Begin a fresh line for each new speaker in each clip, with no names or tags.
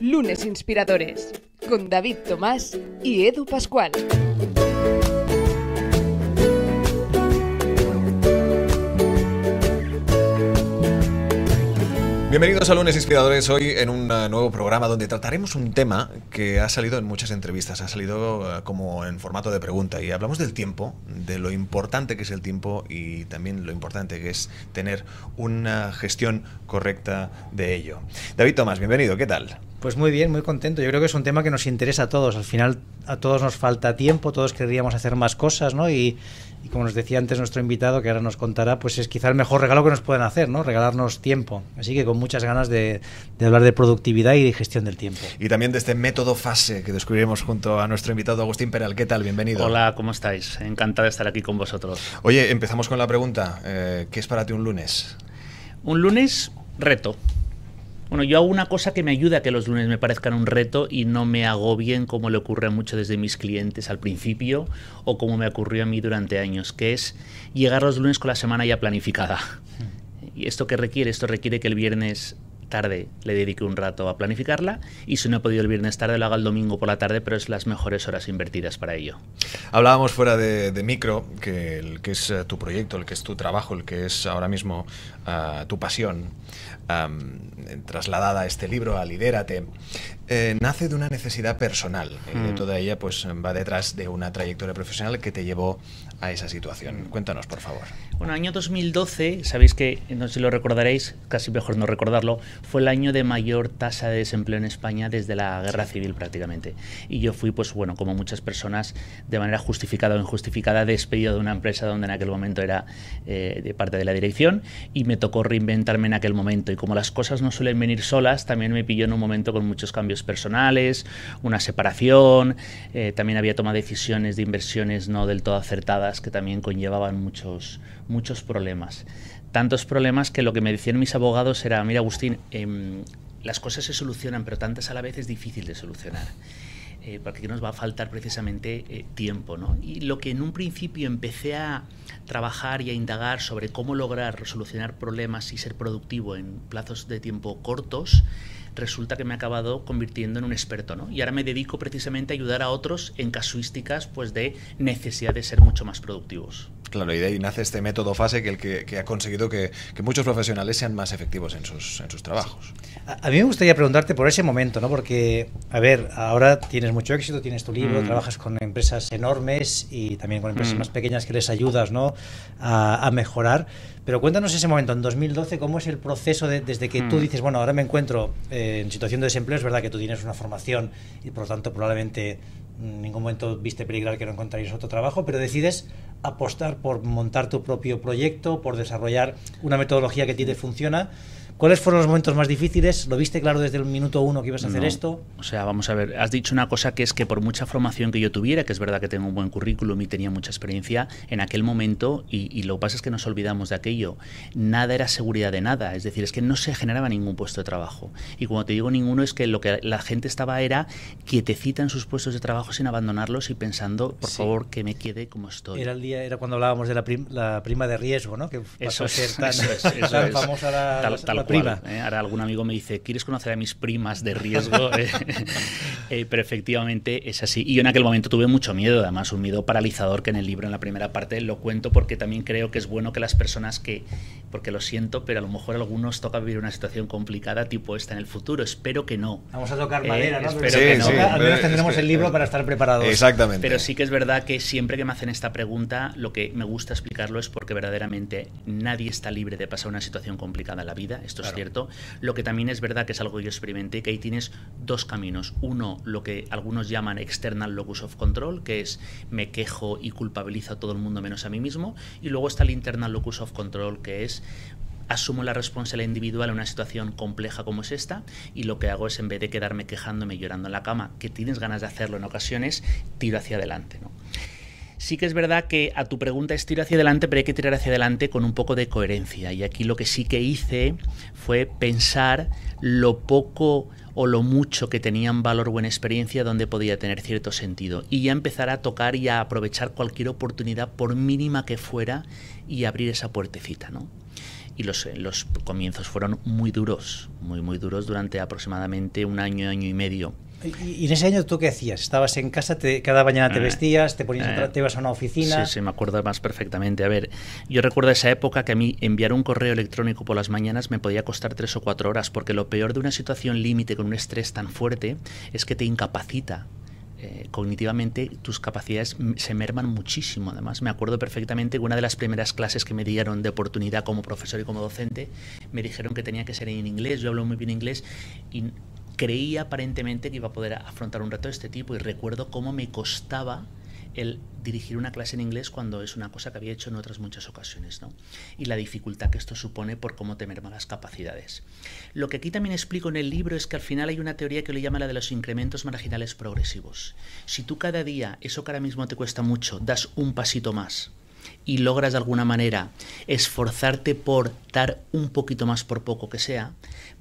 Lunes Inspiradores con David Tomás y Edu Pascual.
Bienvenidos a Lunes Inspiradores, hoy en un eh, nuevo programa donde trataremos un tema que ha salido en muchas entrevistas, ha salido eh, como en formato de pregunta y hablamos del tiempo, de lo importante que es el tiempo y también lo importante que es tener una gestión correcta de ello. David Tomás, bienvenido, ¿qué tal?
Pues muy bien, muy contento. Yo creo que es un tema que nos interesa a todos. Al final a todos nos falta tiempo, todos querríamos hacer más cosas, ¿no? Y, como nos decía antes nuestro invitado, que ahora nos contará, pues es quizá el mejor regalo que nos pueden hacer, ¿no? Regalarnos tiempo. Así que con muchas ganas de, hablar de productividad y de gestión del tiempo.
Y también de este método fase que descubriremos junto a
nuestro invitado Agustín
Peral.
¿Qué tal? Bienvenido. Hola, ¿cómo estáis? Encantado de estar aquí con vosotros. Oye, empezamos con la pregunta. Eh, ¿Qué es para ti un lunes? Un lunes, reto. Bueno, yo hago una cosa que me ayuda a que los lunes me parezcan un reto y no me agobien como le ocurre a muchos desde mis clientes al principio o como me ocurrió a mí durante años, que es llegar los lunes con la semana ya planificada. Mm. ¿Y esto qué requiere? Esto requiere que el viernes tarde le dedique un rato a planificarla y si no he podido el viernes tarde lo haga el domingo por la tarde, pero es las mejores horas invertidas para ello. Hablábamos fuera de, micro que el que es eh, tu proyecto, el que es tu trabajo,
el que es ahora mismo eh, tu pasión, trasladada a este libro, a Lidérate, eh, nace de una necesidad personal y eh, de mm. toda ella pues va detrás de una trayectoria profesional que te llevó a esa situación. Cuéntanos, por favor.
Bueno, año 2012, sabéis que, no sé si lo recordaréis, casi mejor no recordarlo, fue el año de mayor tasa de desempleo en España desde la guerra civil prácticamente. Y yo fui, pues bueno, como muchas personas, de manera justificada o injustificada, despedido de una empresa donde en aquel momento era eh, de parte de la dirección y me tocó reinventarme en aquel momento. Y como las cosas no suelen venir solas, también me pilló en un momento con muchos cambios personales, una separación, eh, también había tomado decisiones de inversiones no del todo acertadas que también conllevaban muchos, muchos problemas. Tantos problemas que lo que me decían mis abogados era, mira Agustín, em, las cosas se solucionan, pero tantas a la vez es difícil de solucionar. Eh, porque nos va a faltar precisamente eh, tiempo. ¿no? Y lo que en un principio empecé a trabajar y a indagar sobre cómo lograr solucionar problemas y ser productivo en plazos de tiempo cortos, resulta que me he acabado convirtiendo en un experto, ¿no? Y ahora me dedico precisamente a ayudar a otros en casuísticas pues de necesidad de ser mucho más productivos.
Claro, y de ahí nace este método fase que, el que, ha conseguido que, muchos profesionales sean más efectivos en sus, en sus trabajos.
A, mí me gustaría preguntarte por ese momento, ¿no? Porque, a ver, ahora tienes mucho éxito, tienes tu libro, mm. trabajas con empresas enormes y también con empresas mm. más pequeñas que les ayudas, ¿no? A, mejorar. Pero cuéntanos ese momento, en 2012, ¿cómo es el proceso desde que tú mm. dices, bueno, ahora me encuentro eh, en situación de desempleo, es verdad que tú tienes una formación y por lo tanto probablemente en ningún momento viste peligrar que no encontrarías otro trabajo, pero decides apostar por montar tu propio proyecto, por desarrollar una metodología que a ti te funciona. ¿Cuáles fueron los momentos más difíciles? ¿Lo viste claro desde el minuto uno que ibas a hacer esto?
O sea, vamos a ver, has dicho una cosa que es que por mucha formación que yo tuviera, que es verdad que tengo un buen currículum y tenía mucha experiencia, en aquel momento, y, lo que pasa es que nos olvidamos de aquello, nada era seguridad de nada, es decir, es que no se generaba ningún puesto de trabajo. Y cuando te digo ninguno es que lo que la gente estaba era quietecita en sus puestos de trabajo sin abandonarlos y pensando, por favor, que me quede como estoy. Era
el día, era cuando hablábamos de la, prima de riesgo, ¿no? Que pasó eso a tan, famosa la, eh,
ahora algún amigo me dice, ¿quieres conocer a mis primas de riesgo? Eh, eh, pero efectivamente es así. Y yo en aquel momento tuve mucho miedo, además un miedo paralizador que en el libro, en la primera parte, lo cuento porque también creo que es bueno que las personas que, porque lo siento, pero a lo mejor a algunos toca vivir una situación complicada tipo esta en el futuro. Espero que no. Vamos a tocar madera, ¿no? Espero que no. Al menos tendremos el libro para estar preparados. Exactamente. Pero sí que es verdad que siempre que me hacen esta pregunta, lo que me gusta explicarlo es porque verdaderamente nadie está libre de pasar una situación complicada en la vida. Esto cierto. Lo que también es verdad que es algo que yo experimenté, que ahí tienes dos caminos. Uno, lo que algunos llaman external locus of control, que es me quejo y culpabilizo a todo el mundo menos a mí mismo. Y luego está el internal locus of control, que es asumo la responsabilidad individual en una situación compleja como es esta y lo que hago es en vez de quedarme quejándome y llorando en la cama, que tienes ganas de hacerlo en ocasiones, tiro hacia adelante. Sí que es verdad que a tu pregunta es tirar hacia adelante, pero hay que tirar hacia adelante con un poco de coherencia. Y aquí lo que sí que hice fue pensar lo poco o lo mucho que tenían valor buena experiencia donde podía tener cierto sentido y ya empezar a tocar y a aprovechar cualquier oportunidad por mínima que fuera y abrir esa puertecita, ¿no? y los, eh, los, comienzos fueron muy duros, muy muy duros durante aproximadamente un año, año y medio.
Y, en ese año tú qué hacías? ¿Estabas en casa, cada mañana te eh, vestías,
te ponías eh. te ibas a una oficina? Sí, sí, me acuerdo más perfectamente. A ver, yo recuerdo esa época que a mí enviar un correo electrónico por las mañanas me podía costar tres o cuatro horas, porque lo peor de una situación límite con un estrés tan fuerte es que te incapacita eh, cognitivamente tus capacidades se merman muchísimo. Además, me acuerdo perfectamente que una de las primeras clases que me dieron de oportunidad como profesor y como docente, me dijeron que tenía que ser en inglés, yo hablo muy bien inglés, y creía aparentemente que iba a poder afrontar un reto de este tipo y recuerdo cómo me costaba el dirigir una clase en inglés cuando es una cosa que había hecho en otras muchas ocasiones, Y la dificultad que esto supone por cómo tener malas capacidades. Lo que aquí también explico en el libro es que al final hay una teoría que lo llama la de los incrementos marginales progresivos. Si tú cada día, eso que ahora mismo te cuesta mucho, das un pasito más, y logras de alguna manera esforzarte por dar un poquito más por poco que sea,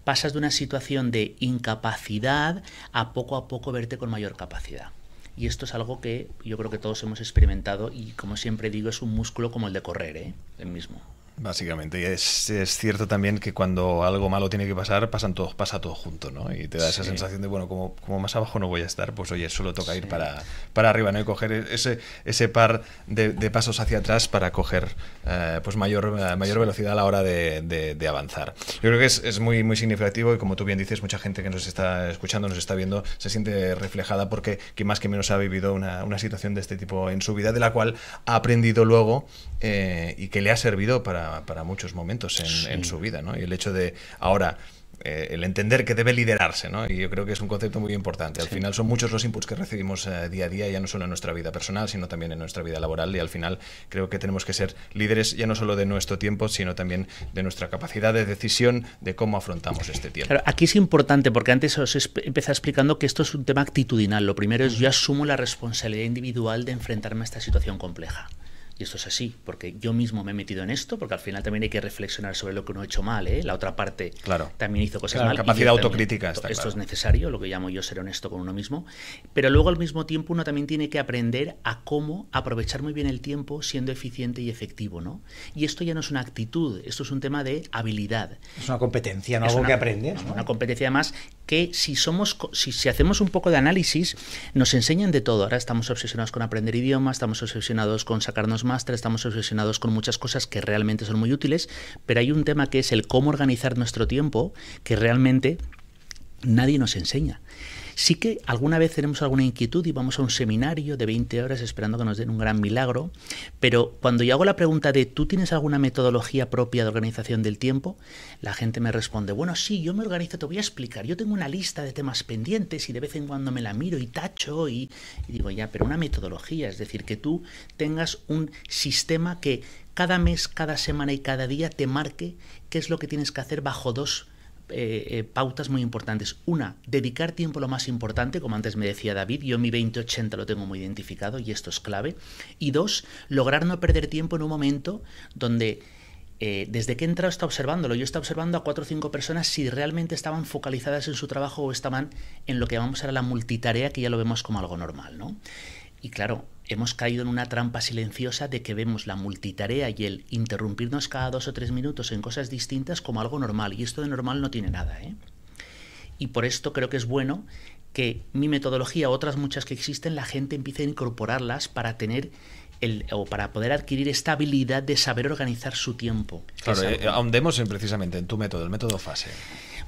pasas de una situación de incapacidad a poco a poco verte con mayor capacidad. Y esto es algo que yo creo que todos hemos experimentado y como siempre digo es un músculo como el de correr, ¿eh? el mismo. Básicamente,
y es, cierto también que cuando algo malo tiene que pasar, pasan todos, pasa todo junto, ¿no? Y te da esa sensación de, bueno, como, como más abajo no voy a estar, pues oye, solo toca ir para, para arriba, ¿no? Y coger ese, ese par de, pasos hacia atrás para coger eh, pues mayor, eh, mayor velocidad a la hora de, avanzar. Yo creo que es, muy, muy significativo y como tú bien dices, mucha gente que nos está escuchando, nos está viendo, se siente reflejada porque que más que menos ha vivido una, una situación de este tipo en su vida, de la cual ha aprendido luego eh, y que le ha servido para para, muchos momentos en, su vida, Y el hecho de ahora eh, el entender que debe liderarse, Y yo creo que es un concepto muy importante. Al final son muchos los inputs que recibimos eh, día a día, ya no solo en nuestra vida personal, sino también en nuestra vida laboral. Y al final creo que tenemos que ser líderes ya no solo de nuestro tiempo,
sino también de nuestra capacidad de decisión de cómo afrontamos este tiempo. aquí es importante, porque antes os empecé explicando que esto es un tema actitudinal. Lo primero es yo asumo la responsabilidad individual de enfrentarme a esta situación compleja. Y esto es así, porque yo mismo me he metido en esto, porque al final también hay que reflexionar sobre lo que uno ha hecho mal, ¿eh? La otra parte claro. también hizo cosas claro, mal. Capacidad autocrítica. esto es necesario, lo que llamo yo ser honesto con uno mismo. Pero luego al mismo tiempo uno también tiene que aprender a cómo aprovechar muy bien el tiempo siendo eficiente y efectivo, ¿no? Y esto ya no es una actitud, esto es un tema de habilidad. Es una competencia, ¿no? Algo que aprendes. Una competencia además que si somos si, hacemos un poco de análisis nos enseñan de todo. Ahora estamos obsesionados con aprender idiomas, estamos obsesionados con sacarnos máster, estamos obsesionados con muchas cosas que realmente son muy útiles, pero hay un tema que es el cómo organizar nuestro tiempo que realmente nadie nos enseña. Sí que alguna vez tenemos alguna inquietud y vamos a un seminario de 20 horas esperando que nos den un gran milagro, pero cuando yo hago la pregunta de ¿tú tienes alguna metodología propia de organización del tiempo? La gente me responde, bueno, sí, yo me organizo, te voy a explicar, yo tengo una lista de temas pendientes y de vez en cuando me la miro y tacho y, digo, ya, pero una metodología, es decir, que tú tengas un sistema que cada mes, cada semana y cada día te marque qué es lo que tienes que hacer bajo dos eh, eh, pautas muy importantes. Una, dedicar tiempo a lo más importante, como antes me decía David, yo mi 20-80 lo tengo muy identificado y esto es clave. Y dos, lograr no perder tiempo en un momento donde eh, desde que he entrado está observándolo. Yo estaba observando a cuatro o cinco personas si realmente estaban focalizadas en su trabajo o estaban en lo que llamamos ahora la multitarea, que ya lo vemos como algo normal, ¿no? Y claro, hemos caído en una trampa silenciosa de que vemos la multitarea y el interrumpirnos cada dos o tres minutos en cosas distintas como algo normal. Y esto de normal no tiene nada. ¿eh? Y por esto creo que es bueno que mi metodología, otras muchas que existen, la gente empiece a incorporarlas para tener el, o para poder adquirir esta habilidad de saber organizar su tiempo. Claro, eh,
ahondemos precisamente en tu método, el método fase.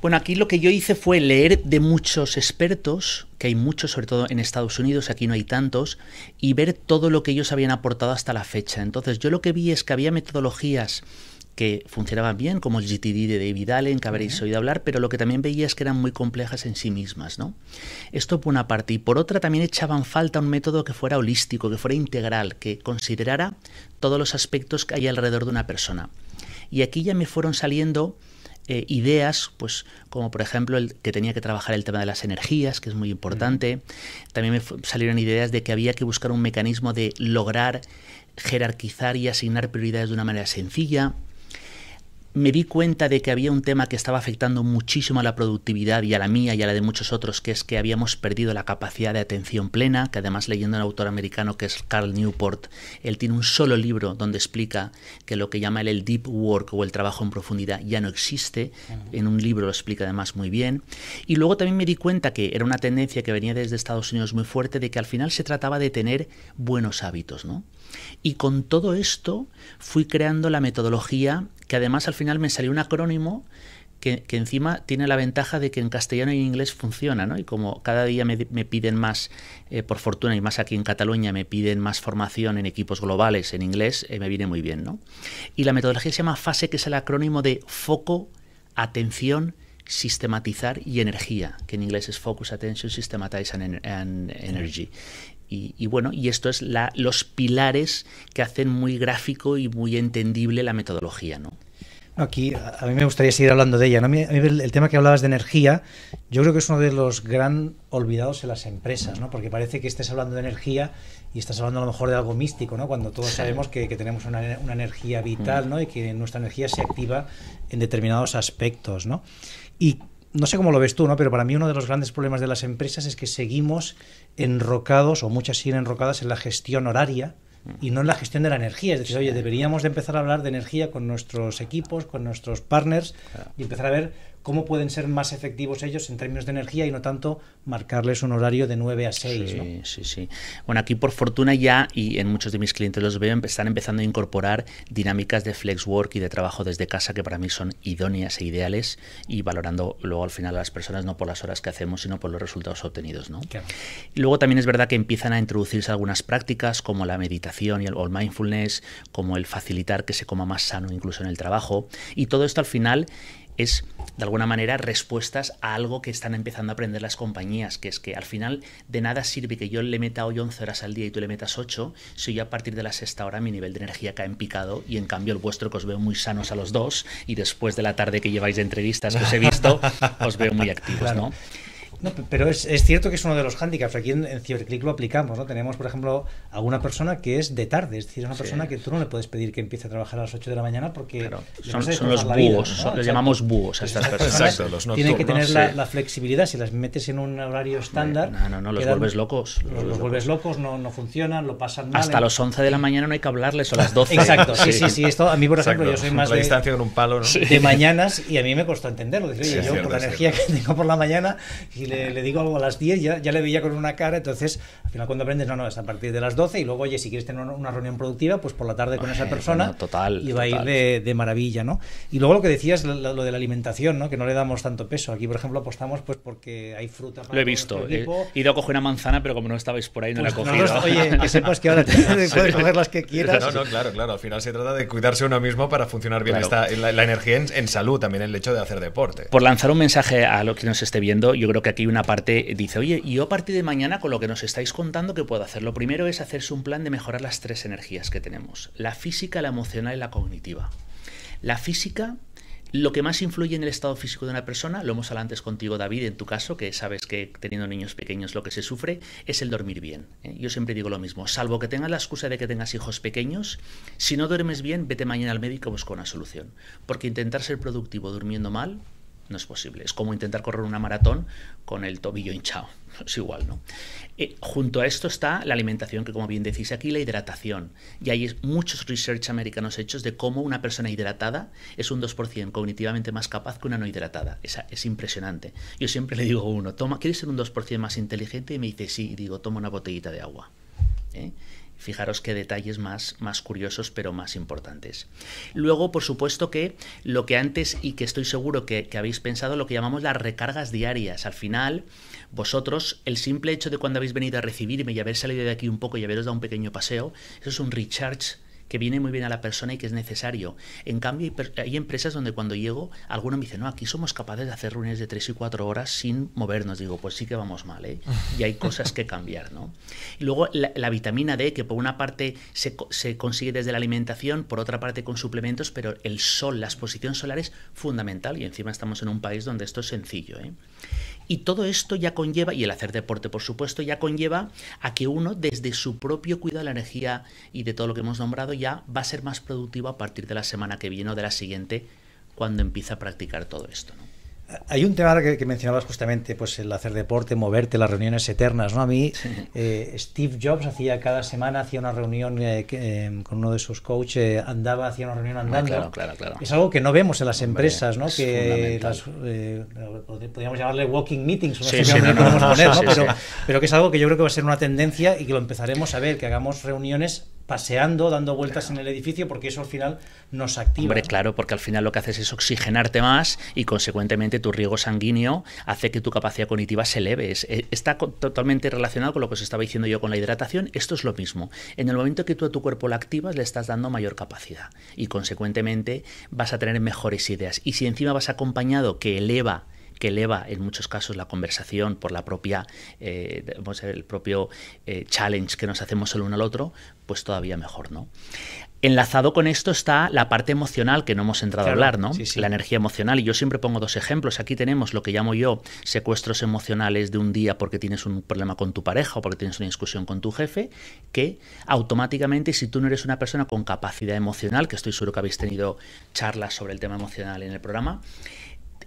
Bueno, aquí lo que yo hice fue leer de muchos expertos, que hay muchos, sobre todo en Estados Unidos, aquí no hay tantos, y ver todo lo que ellos habían aportado hasta la fecha. Entonces, yo lo que vi es que había metodologías que funcionaban bien, como el GTD de David Allen, que habréis oído hablar, pero lo que también veía es que eran muy complejas en sí mismas, ¿no? Esto por una parte. Y por otra también echaban falta un método que fuera holístico, que fuera integral, que considerara todos los aspectos que hay alrededor de una persona. Y aquí ya me fueron saliendo eh, ideas, pues como por ejemplo el que tenía que trabajar el tema de las energías, que es muy importante. También me salieron ideas de que había que buscar un mecanismo de lograr jerarquizar y asignar prioridades de una manera sencilla me di cuenta de que había un tema que estaba afectando muchísimo a la productividad y a la mía y a la de muchos otros, que es que habíamos perdido la capacidad de atención plena, que además leyendo el un autor americano que es Carl Newport, él tiene un solo libro donde explica que lo que llama él el deep work o el trabajo en profundidad ya no existe, en un libro lo explica además muy bien, y luego también me di cuenta que era una tendencia que venía desde Estados Unidos muy fuerte de que al final se trataba de tener buenos hábitos, ¿no? Y con todo esto fui creando la metodología que además al final me salió un acrónimo que, encima tiene la ventaja de que en castellano y en inglés funciona, ¿no? Y como cada día me, piden más, eh, por fortuna y más aquí en Cataluña, me piden más formación en equipos globales en inglés, eh, me viene muy bien, ¿no? Y la metodología se llama FASE, que es el acrónimo de foco, atención, sistematizar y energía, que en inglés es focus, attention, systematize and energy. Y, bueno, y esto es la, los pilares que hacen muy gráfico y muy entendible la metodología, ¿no?
Aquí a mí me gustaría seguir hablando de ella. el, tema que hablabas de energía, yo creo que es uno de los gran olvidados en las empresas, ¿no? porque parece que estés hablando de energía y estás hablando a lo mejor de algo místico, ¿no? cuando todos sabemos que, tenemos una, una, energía vital mm. ¿no? y que nuestra energía se activa en determinados aspectos. ¿no? Y no sé cómo lo ves tú, ¿no? Pero para mí uno de los grandes problemas de las empresas es que seguimos enrocados, o muchas siguen enrocadas, en la gestión horaria y no en la gestión de la energía. Es decir, oye, deberíamos de empezar a hablar de energía con nuestros equipos, con nuestros partners y empezar a ver cómo pueden ser más efectivos ellos en términos de energía
y no tanto marcarles un horario de 9 a 6. Sí, sí, sí. Bueno, aquí por fortuna ya, y en muchos de mis clientes los veo, están empezando a incorporar dinámicas de flex work y de trabajo desde casa que para mí son idóneas e ideales y valorando luego al final a las personas no por las horas que hacemos, sino por los resultados obtenidos. Claro. luego también es verdad que empiezan a introducirse algunas prácticas como la meditación y el, o el mindfulness, como el facilitar que se coma más sano incluso en el trabajo. Y todo esto al final es de alguna manera respuestas a algo que están empezando a aprender las compañías, que es que al final de nada sirve que yo le meta hoy 11 horas al día y tú le metas 8, si yo a partir de la sexta hora mi nivel de energía cae en picado y en cambio el vuestro que os veo muy sanos a los dos y después de la tarde que lleváis de entrevistas que os he visto, os veo muy activos, ¿no?
No, pero es, es, cierto que es uno de los hándicaps. Aquí en, Ciberclick lo aplicamos, ¿no? Tenemos, por ejemplo, alguna persona que es de tarde, es decir, es una persona que tú no le puedes pedir que empiece a trabajar a las 8 de la mañana porque son, los búhos, los llamamos búhos a estas personas. Exacto, Tienen que tener la, flexibilidad, si las metes en un horario estándar... No, no, no, los vuelves locos. Los, vuelves locos, no, no funcionan, lo pasan mal. Hasta las los 11 de la
mañana no hay que hablarles, o las 12. Exacto, sí, sí, sí. esto, a mí, por ejemplo, yo soy más de...
un De mañanas y a mí me costó entenderlo. Decir, oye, yo por la energía que tengo por la mañana le, digo algo a las 10, ya, ya le veía con una cara, entonces al final cuando aprendes, no, no, es a partir de las 12 y luego, oye, si quieres tener una reunión productiva, pues por la tarde con esa persona
total, y va a ir
de, de, maravilla, ¿no? Y luego lo que decías, lo, de la alimentación, ¿no? Que no le damos tanto peso. Aquí, por ejemplo, apostamos pues porque hay fruta. lo he visto. He
ido a coger una manzana, pero como no estabais por ahí, no la pues he cogido. oye, que sepas que ahora puedes coger las que quieras. No, no, claro, claro. Al final se trata de cuidarse uno mismo para funcionar bien la, energía en, en salud, también el hecho de hacer deporte. Por lanzar un mensaje a lo que nos esté viendo, yo creo que aquí y una parte dice, oye, yo a partir de mañana con lo que nos estáis contando, que puedo hacer? Lo primero es hacerse un plan de mejorar las tres energías que tenemos, la física, la emocional y la cognitiva. La física lo que más influye en el estado físico de una persona, lo hemos hablado antes contigo, David, en tu caso, que sabes que teniendo niños pequeños lo que se sufre, es el dormir bien. ¿eh? Yo siempre digo lo mismo, salvo que tengas la excusa de que tengas hijos pequeños, si no duermes bien, vete mañana al médico y busca una solución. Porque intentar ser productivo durmiendo mal no es posible. Es como intentar correr una maratón con el tobillo hinchado. Es igual, ¿no? Eh, junto a esto está la alimentación, que como bien decís aquí, la hidratación. Y hay muchos research americanos hechos de cómo una persona hidratada es un 2% cognitivamente más capaz que una no hidratada. Esa, es impresionante. Yo siempre le digo a uno, toma, ¿quieres ser un 2% más inteligente? Y me dice, sí, y digo, toma una botellita de agua. ¿eh? Fijaros qué detalles más, más curiosos, pero más importantes. Luego, por supuesto que lo que antes y que estoy seguro que, habéis pensado, lo que llamamos las recargas diarias. Al final, vosotros, el simple hecho de cuando habéis venido a recibirme y haber salido de aquí un poco y haberos dado un pequeño paseo, eso es un recharge que viene muy bien a la persona y que es necesario. En cambio, hay, empresas donde cuando llego, alguno me dice, no, aquí somos capaces de hacer reuniones de 3 y 4 horas sin movernos. Digo, pues sí que vamos mal, ¿eh? Y hay cosas que cambiar, ¿no? luego la, vitamina D, que por una parte se, se consigue desde la alimentación, por otra parte con suplementos, pero el sol, la exposición solar es fundamental y encima estamos en un país donde esto es sencillo, ¿eh? Y todo esto ya conlleva, y el hacer deporte por supuesto, ya conlleva a que uno desde su propio cuidado de la energía y de todo lo que hemos nombrado ya va a ser más productivo a partir de la semana que viene o de la siguiente cuando empieza a practicar todo esto.
Hay un tema que, mencionabas justamente, pues el hacer deporte, moverte, las reuniones eternas, ¿no? A mí eh, Steve Jobs hacía cada semana, hacía una reunión eh, eh, con uno de sus coaches, eh, andaba, hacía una reunión ah, andando. claro, claro, claro. Es algo que no vemos en las empresas, ¿no? Que podríamos llamarle walking meetings, pero, que es algo que yo creo que va a ser una tendencia y que lo empezaremos a ver, que hagamos reuniones paseando, dando vueltas en el edificio, porque eso al final nos activa. Hombre,
claro, porque al final lo que haces es oxigenarte más y consecuentemente tu riego sanguíneo hace que tu capacidad cognitiva se eleve. Eh, está totalmente relacionado con lo que os estaba diciendo yo con la hidratación. Esto es lo mismo. En el momento que tú a tu cuerpo la activas, le estás dando mayor capacidad y consecuentemente vas a tener mejores ideas. Y si encima vas acompañado que eleva que eleva en muchos casos la conversación por la propia eh, el propio eh, challenge que nos hacemos el uno al otro, pues todavía mejor, ¿no? Enlazado con esto está la parte emocional que no hemos entrado a hablar, ¿no? La energía emocional. Y yo siempre pongo dos ejemplos. Aquí tenemos lo que llamo yo secuestros emocionales de un día porque tienes un problema con tu pareja o porque tienes una discusión con tu jefe, que automáticamente si tú no eres una persona con capacidad emocional, que estoy seguro que habéis tenido charlas sobre el tema emocional en el programa,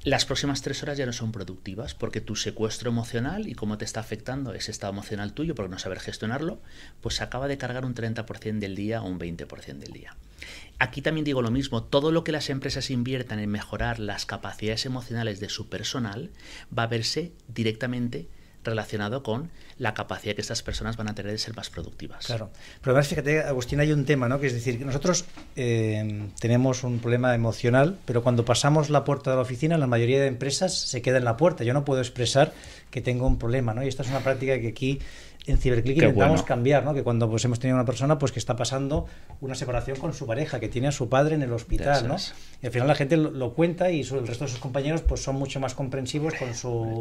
las próximas tres horas ya no son productivas porque tu secuestro emocional y cómo te está afectando ese estado emocional tuyo por no saber gestionarlo, pues acaba de cargar un 30% del día o un 20% del día. Aquí también digo lo mismo, todo lo que las empresas inviertan en mejorar las capacidades emocionales de su personal va a verse directamente relacionado con la capacidad que estas personas van a tener de ser más productivas. Claro.
Pero además, fíjate, Agustín, hay un tema, ¿no? Que es decir, que nosotros eh, tenemos un problema emocional, pero cuando pasamos la puerta de la oficina, la mayoría de empresas se queda en la puerta. Yo no puedo expresar que tengo un problema, ¿no? Y esta es una práctica que aquí en Ciberclick intentamos cambiar, ¿no? Que cuando pues, hemos tenido una persona pues que está pasando una separación con su pareja, que tiene a su padre en el hospital, ¿no? Y al final la gente lo, cuenta y el resto de sus compañeros pues son mucho más comprensivos con su,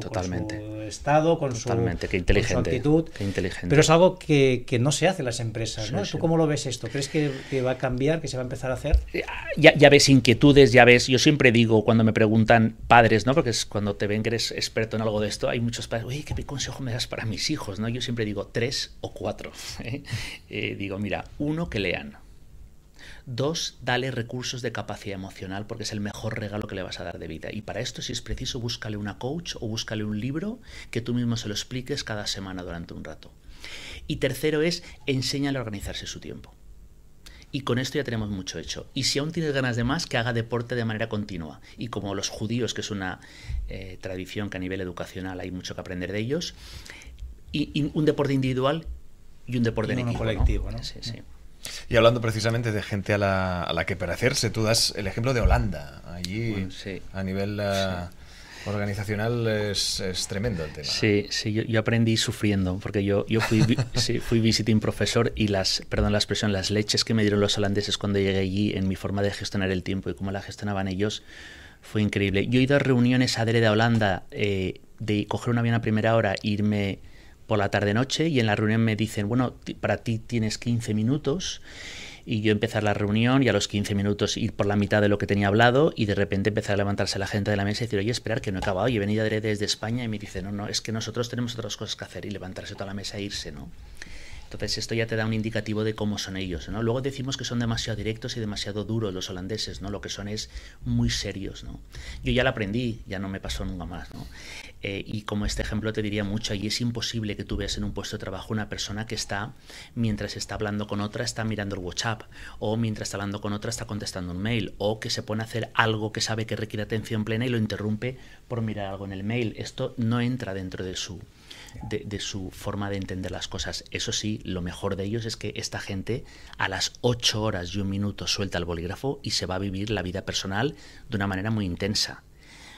estado, con Su, actitud. inteligente. Pero es algo que, no se hace en las empresas, ¿no? ¿Tú cómo lo ves esto? ¿Crees que, va a cambiar, que se va a empezar a hacer? Eh,
ya, ves inquietudes, ya ves. Yo siempre digo cuando me preguntan padres, ¿no? Porque es cuando te ven que eres experto en algo de esto, hay muchos padres, oye, ¿qué consejo me das para mis hijos? ¿no? Yo siempre digo, digo tres o cuatro. ¿eh? Eh, digo, mira, uno que lean. Dos, dale recursos de capacidad emocional porque es el mejor regalo que le vas a dar de vida. Y para esto, si es preciso, búscale una coach o búscale un libro que tú mismo se lo expliques cada semana durante un rato. Y tercero es, enséñale a organizarse su tiempo. Y con esto ya tenemos mucho hecho. Y si aún tienes ganas de más, que haga deporte de manera continua. Y como los judíos, que es una eh, tradición que a nivel educacional hay mucho que aprender de ellos, y, un deporte individual y un deporte en equipo. colectivo, mm.
Y hablando precisamente de gente a la, a la, que parecerse, tú das el ejemplo de Holanda. Allí, a nivel ah, organizacional, es, tremendo el tema.
Sí, sí, yo, aprendí sufriendo, porque yo, yo fui, fui visiting profesor y las, perdón la expresión, las leches que me dieron los holandeses cuando llegué allí en mi forma de gestionar el tiempo y cómo la gestionaban ellos, fue increíble. Yo he ido a reuniones a Dere de Holanda eh, de coger un avión a primera hora, irme por la tarde-noche y en la reunión me dicen, bueno, para ti tienes 15 minutos y yo empezar la reunión y a los 15 minutos ir por la mitad de lo que tenía hablado y de repente empezar a levantarse la gente de la mesa y decir, oye, esperar que no he acabado y he venido desde España y me dicen, no, no, es que nosotros tenemos otras cosas que hacer y levantarse toda la mesa e irse, ¿no? Entonces esto ya te da un indicativo de cómo son ellos. ¿no? Luego decimos que son demasiado directos y demasiado duros los holandeses, ¿no? lo que son es muy serios. ¿no? Yo ya lo aprendí, ya no me pasó nunca más. Eh, y como este ejemplo te diría mucho, y es imposible que tú veas en un puesto de trabajo una persona que está, mientras está hablando con otra, está mirando el WhatsApp, o mientras está hablando con otra, está contestando un mail, o que se pone a hacer algo que sabe que requiere atención plena y lo interrumpe por mirar algo en el mail. Esto no entra dentro de su de, su forma de entender las cosas. Eso sí, lo mejor de ellos es que esta gente a las 8 horas y un minuto suelta el bolígrafo y se va a vivir la vida personal de una manera muy intensa.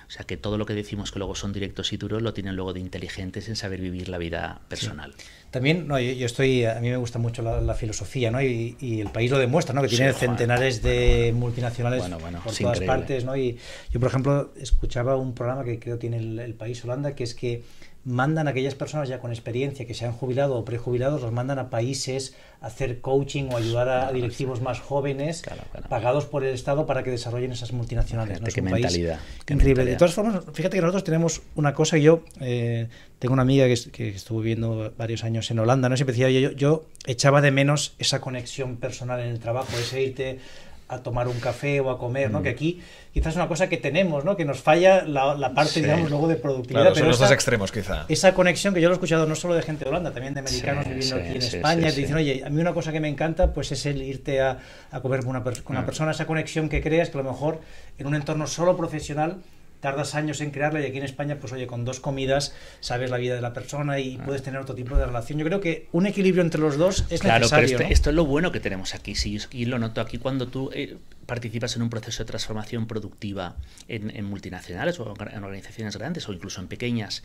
O sea que todo lo que decimos que luego son directos y duros lo tienen luego de inteligentes en saber vivir la vida personal. También, no, yo, estoy, a mí me gusta mucho la,
filosofía, ¿no? Y, el país lo demuestra, ¿no? Que tiene centenares
de multinacionales por todas partes,
¿no? Y yo, por ejemplo, escuchaba un programa que creo tiene el país Holanda, que es que mandan a aquellas personas ya con experiencia que se han jubilado o prejubilados, los mandan a países a hacer coaching o ayudar a ah, directivos más jóvenes pagados por el Estado para que desarrollen esas multinacionales. Es mentalidad. increíble. De todas formas, fíjate que nosotros tenemos una cosa, yo eh, tengo una amiga que, estuvo viviendo varios años en Holanda, ¿no? siempre decía, yo, yo, echaba de menos esa conexión personal en el trabajo, ese irte a tomar un café o a comer, ¿no? Mm. Que aquí quizás es una cosa que tenemos, ¿no? Que nos falla la, parte, digamos, luego de productividad. pero son los extremos, quizá. Esa conexión que yo lo he escuchado no solo de gente de Holanda, también de americanos viviendo aquí en España, que dicen, oye, a mí una cosa que me encanta, pues es el irte a, comer con una, mm. persona, esa conexión que creas, que a lo mejor en un entorno solo profesional tardas años en crearla y aquí en España, pues oye, con dos comidas sabes la vida de la persona y ah. puedes tener otro tipo de relación. Yo creo que un equilibrio entre los dos es necesario. Claro, esto,
es lo bueno que tenemos aquí, sí, y lo noto aquí cuando tú eh, participas en un proceso de transformación productiva en, multinacionales o en organizaciones grandes o incluso en pequeñas.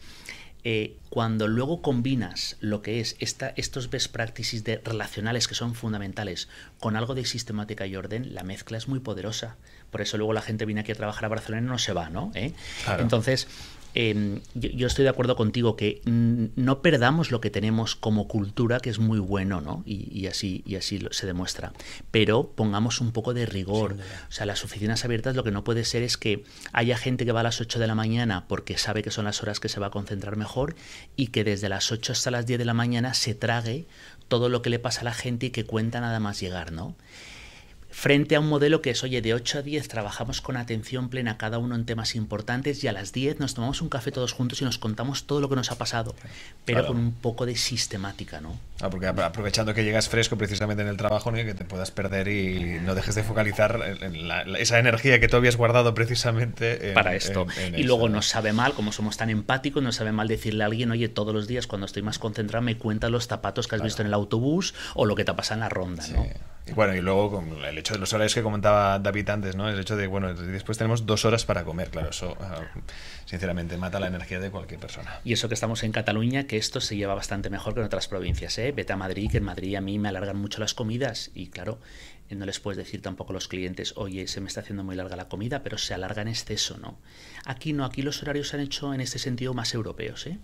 Eh, cuando luego combinas lo que es esta, estos best practices de relacionales que son fundamentales con algo de sistemática y orden, la mezcla es muy poderosa. Por eso luego la gente viene aquí a trabajar a Barcelona y no se va, ¿no? ¿Eh? Entonces, em, yo, estoy de acuerdo contigo que no perdamos lo que tenemos como cultura, que es muy bueno, ¿no? Y, así, y así se demuestra. Pero pongamos un poco de rigor. o sea, las oficinas abiertas lo que no puede ser es que haya gente que va a las 8 de la mañana porque sabe que son las horas que se va a concentrar mejor y que desde las 8 hasta las 10 de la mañana se trague todo lo que le pasa a la gente y que cuenta nada más llegar, ¿no? frente a un modelo que es, oye, de 8 a 10 trabajamos con atención plena cada uno en temas importantes y a las 10 nos tomamos un café todos juntos y nos contamos todo lo que nos ha pasado, pero con un poco de sistemática, ¿no?
Ah, porque aprovechando que llegas fresco precisamente en el trabajo, ¿no? que te puedas perder y no dejes de focalizar esa energía que tú habías guardado precisamente para esto. y luego nos
sabe mal, como somos tan empáticos, nos sabe mal decirle a alguien, oye, todos los días cuando estoy más concentrado me cuenta los zapatos que has visto en el autobús o lo que te pasa en la ronda, sí. ¿no? Bueno, y luego con el hecho de los horarios que comentaba David antes, ¿no? El hecho de, bueno, después tenemos dos horas para comer, claro, eso ah, sinceramente mata la energía de cualquier persona. Y eso que estamos en Cataluña, que esto se lleva bastante mejor que en otras provincias, ¿eh? Vete a Madrid, que en Madrid a mí me alargan mucho las comidas y claro, eh, no les puedes decir tampoco a los clientes, oye, se me está haciendo muy larga la comida, pero se alarga en exceso, ¿no? Aquí no, aquí los horarios se han hecho en este sentido más europeos, ¿eh?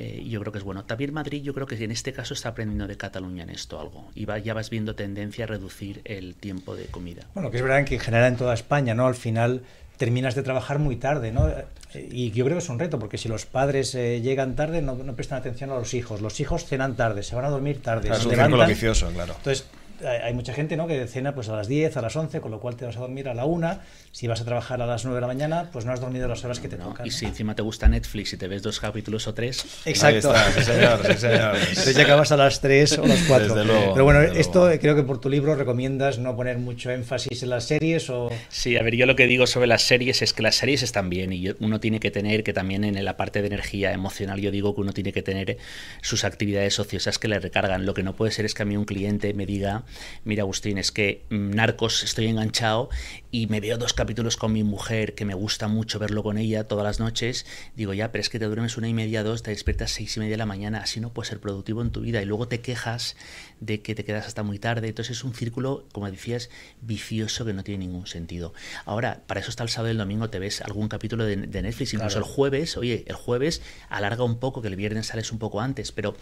Eh, yo creo que es bueno. También Madrid, yo creo que en este caso está aprendiendo de Cataluña en esto algo. Y va, ya vas viendo tendencia a reducir el tiempo de comida.
Bueno, que es verdad que en general en toda España, ¿no? Al final terminas de trabajar muy tarde, ¿no? Eh, y yo creo que es un reto, porque si los padres eh, llegan tarde, no, prestan atención a los hijos. Los hijos cenan tarde, se van a dormir tarde. es un claro. Entonces, hay mucha gente ¿no? que cena pues a las 10, a las 11, con lo cual te vas a dormir a la 1. Si vas a
trabajar a las 9 de la mañana, pues no has dormido las horas que te Y si encima te gusta Netflix y te ves dos capítulos o tres. Exacto. Entonces ya acabas a las 3 o las 4. Pero bueno, esto
creo que por tu libro recomiendas no poner mucho énfasis en las series o...
Sí, a ver, yo lo que digo sobre las series es que las series están bien y uno tiene que tener que también en la parte de energía emocional yo digo que uno tiene que tener sus actividades ociosas que le recargan. Lo que no puede ser es que a mí un cliente me diga mira Agustín, es que mm, narcos estoy enganchado y me veo dos capítulos con mi mujer, que me gusta mucho verlo con ella todas las noches, digo ya, pero es que te duermes una y media, dos, te despiertas seis y media de la mañana, así no puedes ser productivo en tu vida y luego te quejas de que te quedas hasta muy tarde, entonces es un círculo, como decías, vicioso que no tiene ningún sentido. Ahora, para eso está el sábado y el domingo, te ves algún capítulo de, Netflix, incluso el jueves, oye, el jueves alarga un poco, que el viernes sales un poco antes, pero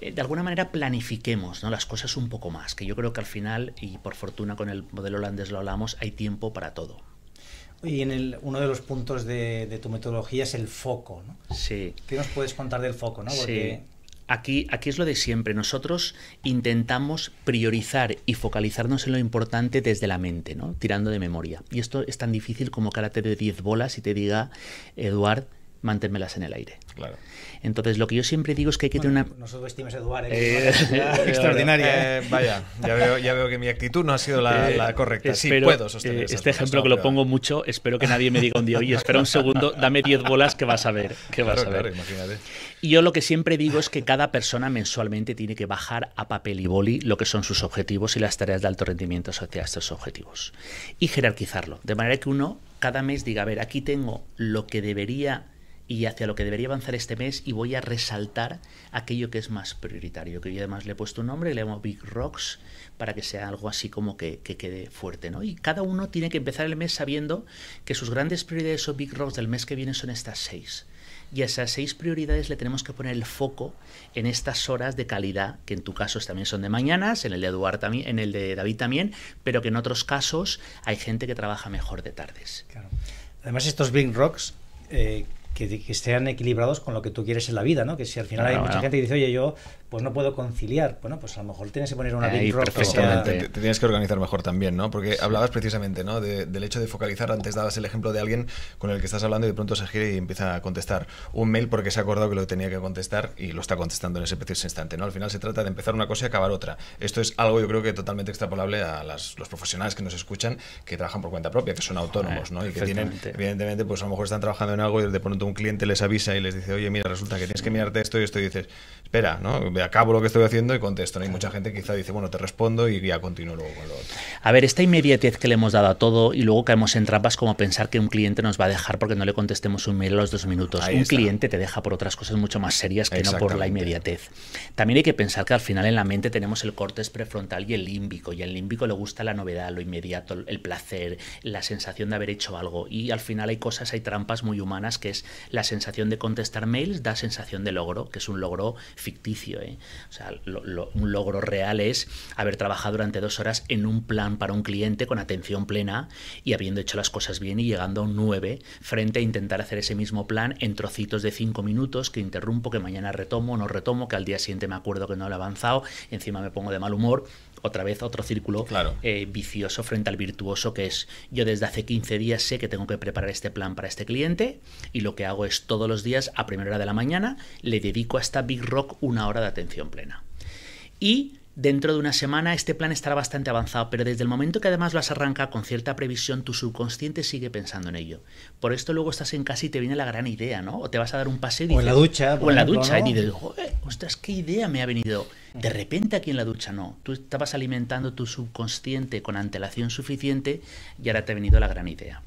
eh, de alguna manera planifiquemos ¿no? las cosas un poco más, que yo creo que al final, y por fortuna con el modelo holandés lo hablamos, hay tiempo para todo.
Y en el, uno de los puntos de, tu metodología es el foco, ¿no? Sí. ¿Qué nos puedes contar del foco, no? Porque...
Aquí, aquí, es lo de siempre. Nosotros intentamos priorizar y focalizarnos en lo importante desde la mente, ¿no? tirando de memoria. Y esto es tan difícil como carácter de diez 10 bolas y te diga, Eduard, manténmelas en el aire. Claro. Entonces, lo que yo siempre digo es que hay que tener una. No subestimes Eduardo. ¿eh? Eh, extraordinaria. Eh, vaya, ya
veo, que mi actitud no ha sido la, correcta. sí, puedo sostener. este ejemplo que lo pongo
mucho, espero que nadie me diga un día, oye, espera un segundo, dame 10 bolas que vas a ver. Que vas a ver. imagínate. Y yo lo que siempre digo es que cada persona mensualmente tiene que bajar a papel y boli lo que son sus objetivos y las tareas de alto rendimiento asociadas a estos objetivos. Y jerarquizarlo. De manera que uno cada mes diga, a ver, aquí tengo lo que debería y hacia lo que debería avanzar este mes y voy a resaltar aquello que es más prioritario, que yo además le he puesto un nombre, le llamo Big Rocks, para que sea algo así como que, quede fuerte, ¿no? Y cada uno tiene que empezar el mes sabiendo que sus grandes prioridades o Big Rocks del mes que viene son estas seis. Y a esas seis prioridades le tenemos que poner el foco en estas horas de calidad, que en tu caso también son de mañanas, en el de Eduard también, en el de David también, pero que en otros casos hay gente que trabaja mejor de tardes.
Además, estos Big Rocks eh, que, que, sean equilibrados con lo que tú quieres en la vida, ¿no? Que si al final hay mucha gente que dice, oye, yo pues no puedo conciliar. Bueno, pues a lo mejor tienes que poner una Ahí, te,
tienes que organizar mejor también, ¿no? Porque hablabas precisamente, ¿no? del hecho de focalizar. Antes dabas el ejemplo de alguien con el que estás hablando y de pronto se gira y empieza a contestar un mail porque se ha acordado que lo tenía que contestar y lo está contestando en ese preciso instante, ¿no? Al final se trata de empezar una cosa y acabar otra. Esto es algo yo creo que totalmente extrapolable a los profesionales que nos escuchan que trabajan por cuenta propia, que son autónomos, ¿no? Y que tienen, evidentemente, pues a lo mejor están trabajando en algo y de pronto un cliente les avisa y les dice, oye, mira, resulta que tienes que mirarte esto y esto y dices, espera, ¿no? acabo lo que estoy haciendo y contesto. Hay mucha gente quizá dice, bueno, te respondo y ya continúo luego con lo otro.
A ver, esta inmediatez que le hemos dado a todo y luego caemos en trampas como pensar que un cliente nos va a dejar porque no le contestemos un mail a los dos minutos. un cliente te deja por otras cosas mucho más serias que no por la inmediatez. También hay que pensar que al final en la mente tenemos el corte prefrontal y el límbico. Y al límbico le gusta la novedad, lo inmediato, el placer, la sensación de haber hecho algo. Y al final hay cosas, hay trampas muy humanas que es la sensación de contestar mails, da sensación de logro, que es un logro ficticio. ¿eh? O sea, un logro real es haber trabajado durante dos horas en un plan para un cliente con atención plena y habiendo hecho las cosas bien y llegando a un 9 frente a intentar hacer ese mismo plan en trocitos de 5 minutos que interrumpo, que mañana retomo, no retomo, que al día siguiente me acuerdo que no lo he avanzado, encima me pongo de mal humor, otra vez otro círculo eh, vicioso frente al virtuoso que es yo desde hace 15 días sé que tengo que preparar este plan para este cliente y lo que hago es todos los días a primera hora de la mañana le dedico a esta Big Rock una hora de atención plena. Y dentro de una semana este plan estará bastante avanzado, pero desde el momento que además lo has arrancado con cierta previsión, tu subconsciente sigue pensando en ello. Por esto luego estás en casa y te viene la gran idea, ¿no? O te vas a dar un paseo y dices, o en la ducha. O en la ducha y dices, ostras, qué idea me ha venido. De repente aquí en la ducha no. Tú estabas alimentando tu subconsciente con antelación suficiente y ahora te ha venido la gran idea.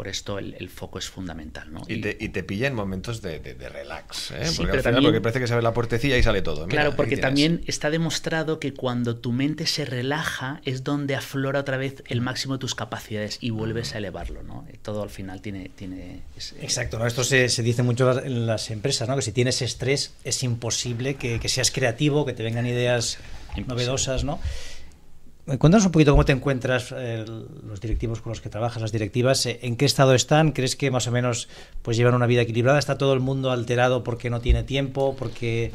Por esto el, foco es fundamental. ¿no? Y, te, y, te, pilla en momentos de, de, relax. ¿eh? porque, parece
que se abre la puertecilla y sale todo. claro, porque también
está demostrado que cuando tu mente se relaja es donde aflora otra vez el máximo de tus capacidades y vuelves a elevarlo. ¿no? Todo al final tiene... tiene eh,
Exacto, ¿no? esto se, se, dice mucho en las empresas, ¿no? que si tienes estrés es imposible que, que seas creativo, que te vengan ideas novedosas. ¿no? Cuéntanos un poquito cómo te encuentras eh, los directivos con los que trabajas, las directivas, eh, en qué estado están, crees que más o menos pues llevan una vida equilibrada, está todo el mundo alterado porque no tiene tiempo, porque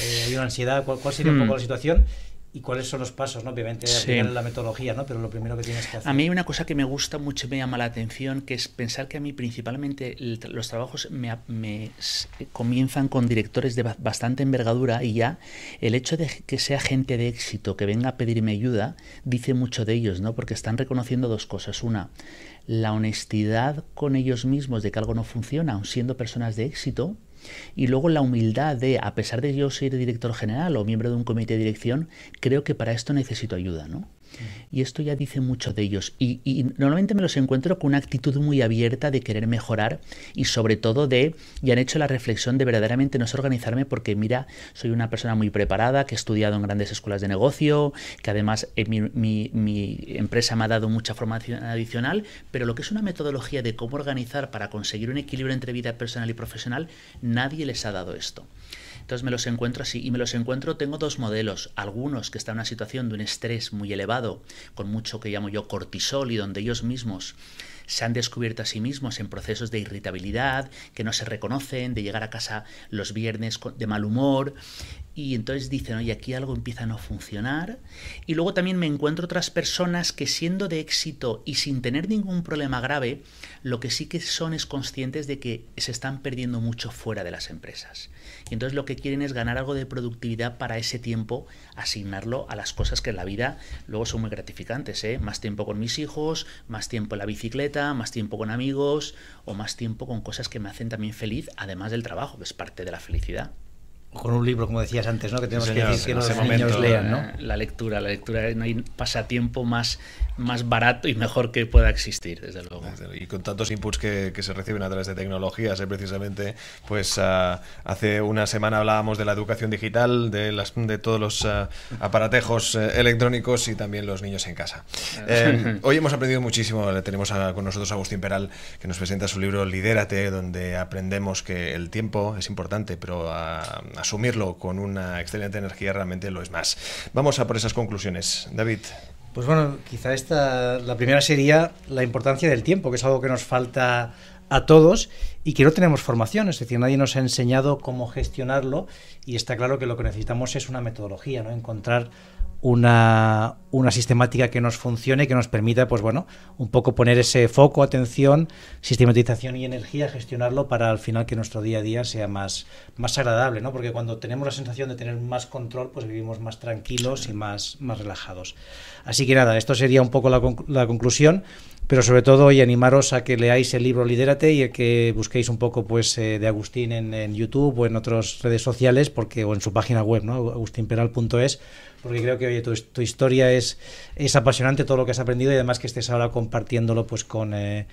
eh, hay una ansiedad, ¿Cuál, sería un poco hmm. la situación y cuáles son los pasos,
¿no? Obviamente la
metodología, ¿no? Pero lo primero que tienes que
hacer. A mí hay una cosa que me gusta mucho, y me llama la atención, que es pensar que a mí principalmente los trabajos me, eh, comienzan con directores de bastante envergadura y ya el hecho de que sea gente de éxito que venga a pedirme ayuda dice mucho de ellos, ¿no? Porque están reconociendo dos cosas. Una, la honestidad con ellos mismos de que algo no funciona, aun siendo personas de éxito, y luego la humildad de, a pesar de yo ser director general o miembro de un comité de dirección, creo que para esto necesito ayuda, ¿no? Y esto ya dice mucho de ellos. Y, normalmente me los encuentro con una actitud muy abierta de querer mejorar y sobre todo de, y han hecho la reflexión de verdaderamente no sé organizarme porque mira, soy una persona muy preparada, que he estudiado en grandes escuelas de negocio, que además eh, mi empresa me ha dado mucha formación adicional, pero lo que es una metodología de cómo organizar para conseguir un equilibrio entre vida personal y profesional, nadie les ha dado esto. Entonces me los encuentro así y me los encuentro, tengo dos modelos, algunos que están en una situación de un estrés muy elevado, con mucho que llamo yo cortisol y donde ellos mismos se han descubierto a sí mismos en procesos de irritabilidad, que no se reconocen, de llegar a casa los viernes de mal humor, y entonces dicen, oye, aquí algo empieza a no funcionar. Y luego también me encuentro otras personas que siendo de éxito y sin tener ningún problema grave, lo que sí que son es conscientes de que se están perdiendo mucho fuera de las empresas. Y entonces lo que quieren es ganar algo de productividad para ese tiempo, asignarlo a las cosas que en la vida luego son muy gratificantes. ¿eh? Más tiempo con mis hijos, más tiempo en la bicicleta, más tiempo con amigos o más tiempo con cosas que me hacen también feliz, además del trabajo, que es parte de la felicidad
con un libro, como decías antes, ¿no? que tenemos que decir que los niños lean. ¿no? Eh,
la lectura, la lectura, no hay pasatiempo más más barato y mejor que pueda existir, desde luego. Y con
tantos inputs que, se reciben a través de tecnologías, es ¿eh? precisamente, pues ah, hace una semana hablábamos de la educación digital, de, las, de todos los ah, aparatejos eh, electrónicos y también los niños en casa. Eh. Em, hoy hemos aprendido muchísimo, tenemos con nosotros a Agustín Peral, que nos presenta su libro Lidérate, donde aprendemos que el tiempo es importante, pero ah, asumirlo con una excelente energía realmente lo es más. Vamos a por esas conclusiones. David.
Pues bueno, quizá esta, la primera sería la importancia del tiempo, que es algo que nos falta a todos y que no tenemos formación, es decir, nadie nos ha enseñado cómo gestionarlo y está claro que lo que necesitamos es una metodología, ¿no? encontrar una, sistemática que nos funcione, que nos permita, pues bueno, un poco poner ese foco, atención, sistematización y energía, gestionarlo para al final que nuestro día a día sea más, más agradable, ¿no? Porque cuando tenemos la sensación de tener más control, pues vivimos más tranquilos y más, más relajados. Así que nada, esto sería un poco la, conclusión pero sobre todo y animaros a que leáis el libro Lidérate y a que busquéis un poco pues eh, de Agustín en, YouTube o en otras redes sociales porque o en su página web, ¿no? agustinperal.es, porque creo que oye, tu, historia es, es apasionante, todo lo que has aprendido y además que estés ahora compartiéndolo pues con, eh,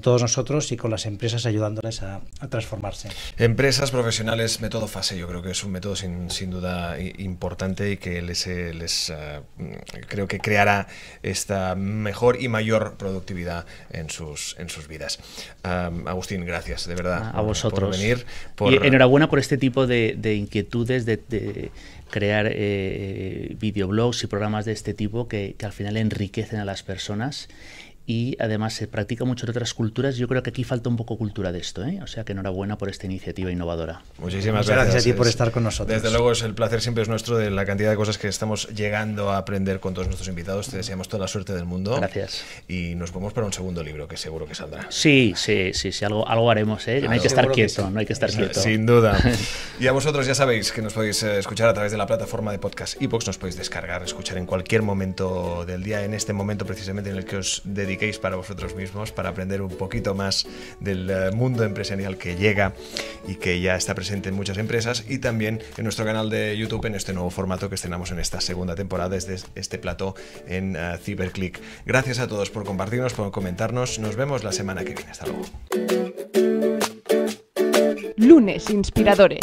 todos nosotros y con las empresas ayudándoles a, transformarse. Empresas
profesionales, método fase, yo creo que es un método sin, duda importante y que les, eh, les eh, mm, creo que creará esta mejor y mayor productividad en sus, en sus vidas. Agustín, gracias, de verdad. A vosotros. Por venir. Y
enhorabuena por este tipo de, inquietudes, de crear eh, videoblogs y programas de este tipo que, que, al final enriquecen a las personas y además se practica mucho en otras culturas. Yo creo que aquí falta un poco cultura de esto, ¿eh? o sea que enhorabuena por esta iniciativa innovadora. Muchísimas gracias, a ti por estar con nosotros. Desde luego
es el placer siempre es nuestro de la cantidad de cosas que estamos llegando a aprender con todos nuestros invitados. Te deseamos toda la suerte del mundo. Gracias. Y nos vemos para un segundo libro que seguro que saldrá.
Sí, sí, sí, sí algo, algo haremos. ¿eh? no hay que estar quieto, no hay que estar quieto. Sin duda.
y a vosotros ya sabéis que nos podéis eh, escuchar a través de la plataforma de podcast iBox, nos podéis descargar, escuchar en cualquier momento del día, en este momento precisamente en el que os para vosotros mismos, para aprender un poquito más del eh, mundo empresarial que llega y que ya está presente en muchas empresas y también en nuestro canal de YouTube en este nuevo formato que estrenamos en esta segunda temporada desde este plató en Ciberclick. Eh, CyberClick. Gracias a todos por compartirnos, por comentarnos. Nos vemos la semana que viene. Hasta luego.
Lunes Inspiradores.